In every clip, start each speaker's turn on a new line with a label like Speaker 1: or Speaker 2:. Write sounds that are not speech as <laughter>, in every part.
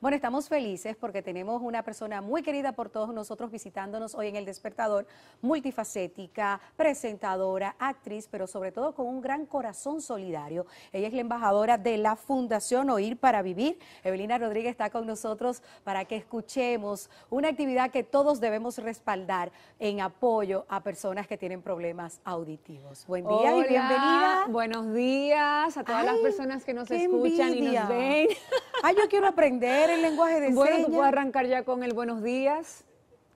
Speaker 1: Bueno, estamos felices porque tenemos una persona muy querida por todos nosotros visitándonos hoy en El Despertador, multifacética, presentadora, actriz, pero sobre todo con un gran corazón solidario. Ella es la embajadora de la Fundación Oír para Vivir. Evelina Rodríguez está con nosotros para que escuchemos una actividad que todos debemos respaldar en apoyo a personas que tienen problemas auditivos. Buen día y bienvenida. Buenos
Speaker 2: días a todas las personas que nos escuchan y nos ven.
Speaker 1: <laughs> Ay, yo quiero aprender
Speaker 2: el lenguaje de pues, señas. Bueno, tú arrancar ya con el buenos días.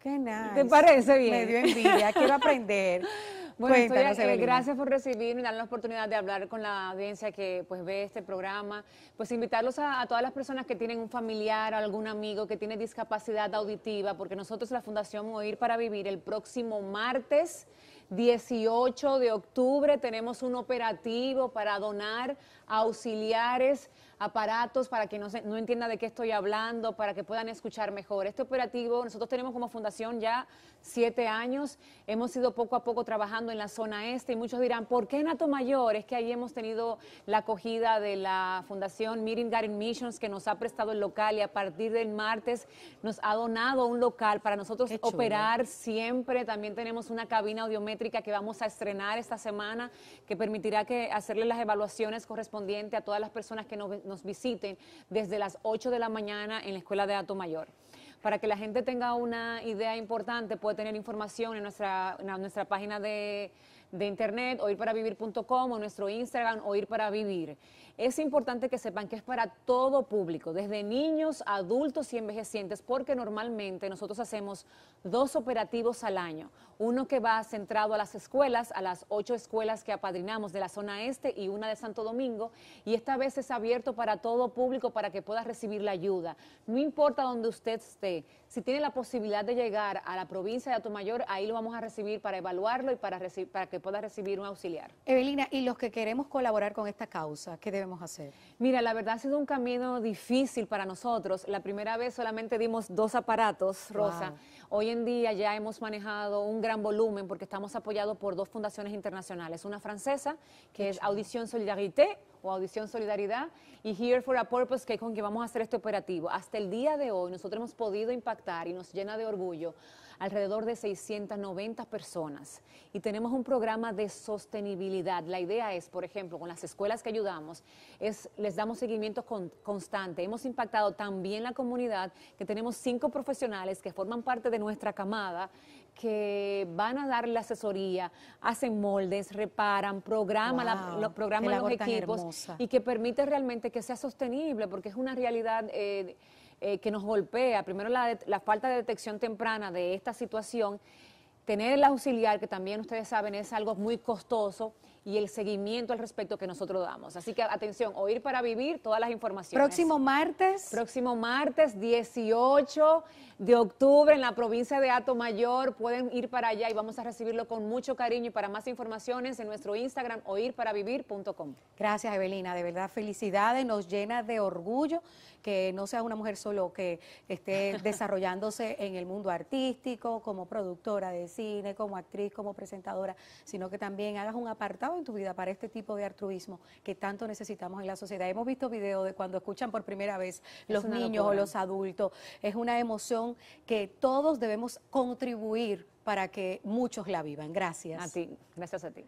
Speaker 1: Qué nada. ¿Te parece bien? Me dio envidia, quiero aprender. <laughs> Bueno, estoy, gracias
Speaker 2: por recibirme y darnos la oportunidad de hablar con la audiencia que pues ve este programa. Pues invitarlos a, a, todas las personas que tienen un familiar o algún amigo que tiene discapacidad auditiva, porque nosotros la Fundación Oír para Vivir el próximo martes 18 de octubre tenemos un operativo para donar auxiliares aparatos para que no, se, no entienda de qué estoy hablando, para que puedan escuchar mejor. Este operativo, nosotros tenemos como fundación ya siete años, hemos ido poco a poco trabajando en la zona este y muchos dirán, ¿por qué en Mayor? Es que ahí hemos tenido la acogida de la fundación Meeting Garden Missions que nos ha prestado el local y a partir del martes nos ha donado un local para nosotros operar siempre. También tenemos una cabina audiométrica que vamos a estrenar esta semana que permitirá que hacerle las evaluaciones correspondientes a todas las personas que nos nos visiten desde las 8 de la mañana en la Escuela de Ato Mayor. Para que la gente tenga una idea importante, puede tener información en nuestra, en nuestra página de de internet, oirparavivir.com o nuestro Instagram, oirparavivir. Es importante que sepan que es para todo público, desde niños, adultos y envejecientes, porque normalmente nosotros hacemos dos operativos al año. Uno que va centrado a las escuelas, a las ocho escuelas que apadrinamos de la zona este y una de Santo Domingo, y esta vez es abierto para todo público para que pueda recibir la ayuda. No importa donde usted esté, si tiene la posibilidad de llegar a la provincia de Mayor, ahí lo vamos a recibir para evaluarlo y para, para que pueda recibir un auxiliar. Evelina, y los que queremos colaborar con esta causa, ¿qué debemos hacer? Mira, la verdad ha sido un camino difícil para nosotros. La primera vez solamente dimos dos aparatos, Rosa. Hoy en día ya hemos manejado un gran volumen porque estamos apoyados por dos fundaciones internacionales, una francesa que es Audición Solidarité o Audición Solidaridad y Here for a Purpose, que con que vamos a hacer este operativo. Hasta el día de hoy nosotros hemos podido impactar y nos llena de orgullo alrededor de 690 personas y tenemos un programa de sostenibilidad. La idea es, por ejemplo, con las escuelas que ayudamos, es, les damos seguimiento constante. Hemos impactado también la comunidad que tenemos cinco profesionales que forman parte de nuestra camada que van a dar la asesoría, hacen moldes, reparan, programan, la, programan los equipos y que permite realmente que sea sostenible, porque es una realidad eh, eh, que nos golpea. Primero la, la falta de detección temprana de esta situación. Tener el auxiliar, que también ustedes saben es algo muy costoso y el seguimiento al respecto que nosotros damos. Así que atención, oír para vivir todas las informaciones. Próximo martes. Próximo martes 18 de octubre en la provincia de Ato Mayor. Pueden ir para allá y vamos a recibirlo con mucho cariño. Y para más informaciones en nuestro Instagram oírparavivir.com.
Speaker 1: Gracias, Evelina. De verdad, felicidades. Nos llena de orgullo que no seas una mujer solo que esté <laughs> desarrollándose en el mundo artístico, como productora de cine, como actriz, como presentadora, sino que también hagas un apartado en tu vida para este tipo de altruismo que tanto necesitamos en la sociedad? Hemos visto videos de cuando escuchan por primera vez los niños o los adultos. Es una emoción que todos debemos contribuir para que muchos la vivan. Gracias. A ti, gracias a ti.